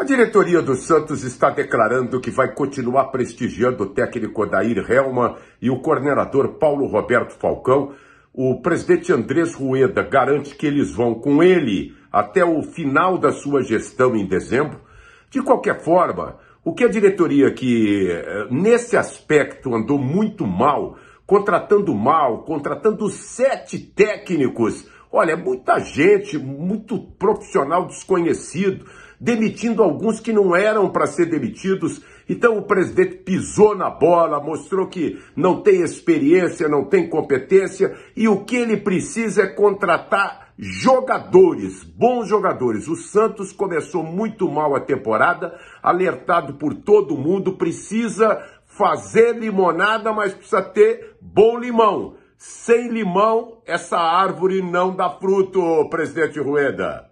A diretoria do Santos está declarando que vai continuar prestigiando o técnico Odair Helma e o coordenador Paulo Roberto Falcão. O presidente Andrés Rueda garante que eles vão com ele até o final da sua gestão em dezembro. De qualquer forma, o que a diretoria que eh, nesse aspecto andou muito mal, contratando mal, contratando sete técnicos Olha, é muita gente, muito profissional desconhecido, demitindo alguns que não eram para ser demitidos. Então o presidente pisou na bola, mostrou que não tem experiência, não tem competência e o que ele precisa é contratar jogadores, bons jogadores. O Santos começou muito mal a temporada, alertado por todo mundo, precisa fazer limonada, mas precisa ter bom limão. Sem limão, essa árvore não dá fruto, presidente Rueda.